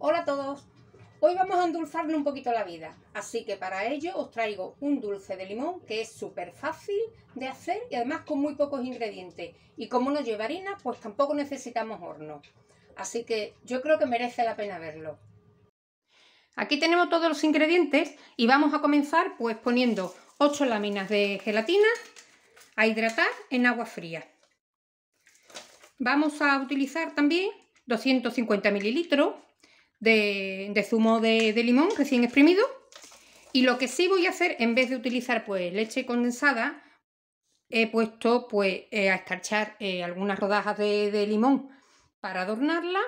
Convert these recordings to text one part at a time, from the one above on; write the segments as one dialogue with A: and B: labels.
A: Hola a todos, hoy vamos a endulzarle un poquito la vida, así que para ello os traigo un dulce de limón que es súper fácil de hacer y además con muy pocos ingredientes y como no lleva harina pues tampoco necesitamos horno, así que yo creo que merece la pena verlo. Aquí tenemos todos los ingredientes y vamos a comenzar pues poniendo 8 láminas de gelatina a hidratar en agua fría. Vamos a utilizar también 250 mililitros de, zumo de, limón recién exprimido. Y lo que sí voy a hacer, en vez de utilizar pues, leche condensada, he puesto pues eh, a escarchar eh, algunas rodajas de, limón para adornarla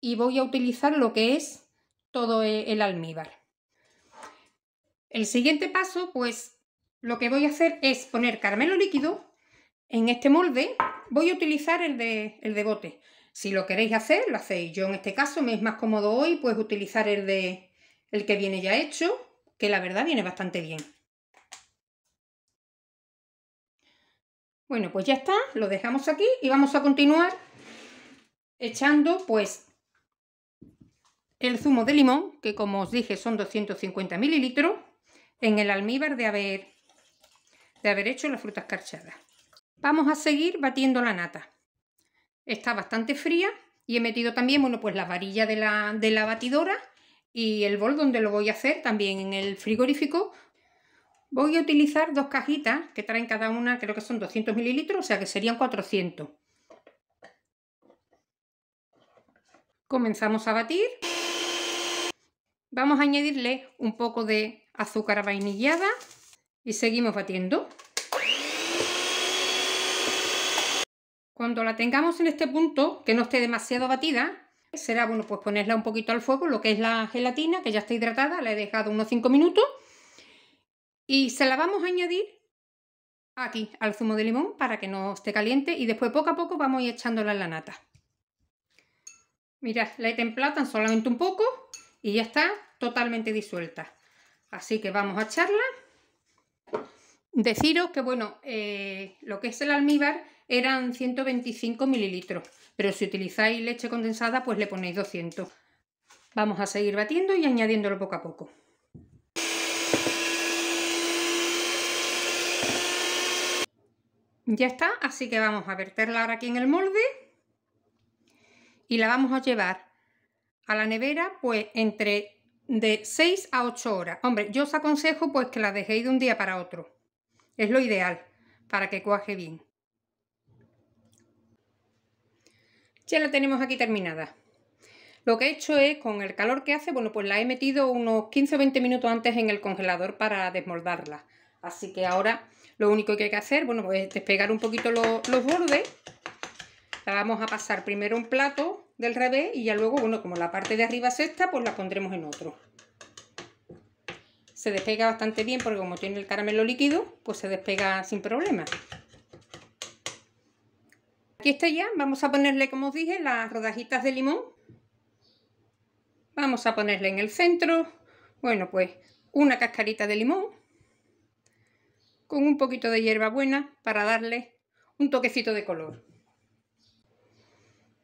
A: y voy a utilizar lo que es todo e, el almíbar. El siguiente paso, pues lo que voy a hacer es poner caramelo líquido en este molde. Voy a utilizar el de, el de bote, si lo queréis hacer, lo hacéis. Yo en este caso me es más cómodo hoy pues utilizar el de el que viene ya hecho, que la verdad viene bastante bien. Bueno, pues ya está, lo dejamos aquí y vamos a continuar echando pues el zumo de limón, que como os dije son 250 mililitros, en el almíbar de haber, de haber hecho las frutas escarchadas Vamos a seguir batiendo la nata está bastante fría y he metido también, bueno, pues la varilla de la, de la batidora y el bol donde lo voy a hacer también en el frigorífico. Voy a utilizar dos cajitas que traen cada una, creo que son 200 mililitros, o sea que serían 400. Comenzamos a batir. Vamos a añadirle un poco de azúcar vainillada y seguimos batiendo. Cuando la tengamos en este punto, que no esté demasiado batida, será bueno pues ponerla un poquito al fuego, lo que es la gelatina, que ya está hidratada, la he dejado unos 5 minutos. Y se la vamos a añadir aquí al zumo de limón para que no esté caliente y después poco a poco vamos a ir echándola en la nata. Mirad, la he templado tan solamente un poco y ya está totalmente disuelta. Así que vamos a echarla. Deciros que, bueno, eh, lo que es el almíbar eran 125 mililitros, pero si utilizáis leche condensada, pues le ponéis 200. Vamos a seguir batiendo y añadiéndolo poco a poco. Ya está, así que vamos a verterla ahora aquí en el molde y la vamos a llevar a la nevera pues entre de 6 a 8 horas. Hombre, yo os aconsejo pues que la dejéis de un día para otro es lo ideal para que cuaje bien. Ya la tenemos aquí terminada. Lo que he hecho es, con el calor que hace, bueno, pues la he metido unos 15 o 20 minutos antes en el congelador para desmoldarla. Así que ahora lo único que hay que hacer, bueno, pues, es despegar un poquito los bordes. La vamos a pasar primero un plato del revés y ya luego, bueno, como la parte de arriba es esta, pues la pondremos en otro se despega bastante bien porque como tiene el caramelo líquido, pues se despega sin problema. Aquí está ya, vamos a ponerle, como os dije, las rodajitas de limón. Vamos a ponerle en el centro, bueno, pues una cascarita de limón con un poquito de hierbabuena para darle un toquecito de color.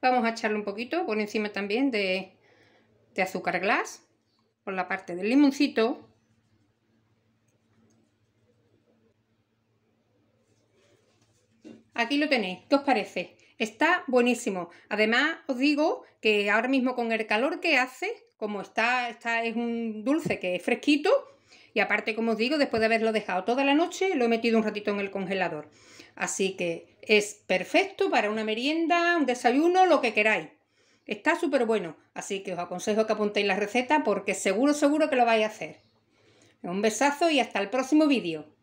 A: Vamos a echarle un poquito por encima también de, de azúcar glass, por la parte del limoncito aquí lo tenéis, ¿qué os parece? Está buenísimo. Además, os digo que ahora mismo con el calor que hace, como está, está es un dulce que es fresquito, y aparte, como os digo, después de haberlo dejado toda la noche, lo he metido un ratito en el congelador. Así que es perfecto para una merienda, un desayuno, lo que queráis. Está súper bueno, así que os aconsejo que apuntéis la receta porque seguro, seguro que lo vais a hacer. Un besazo y hasta el próximo vídeo.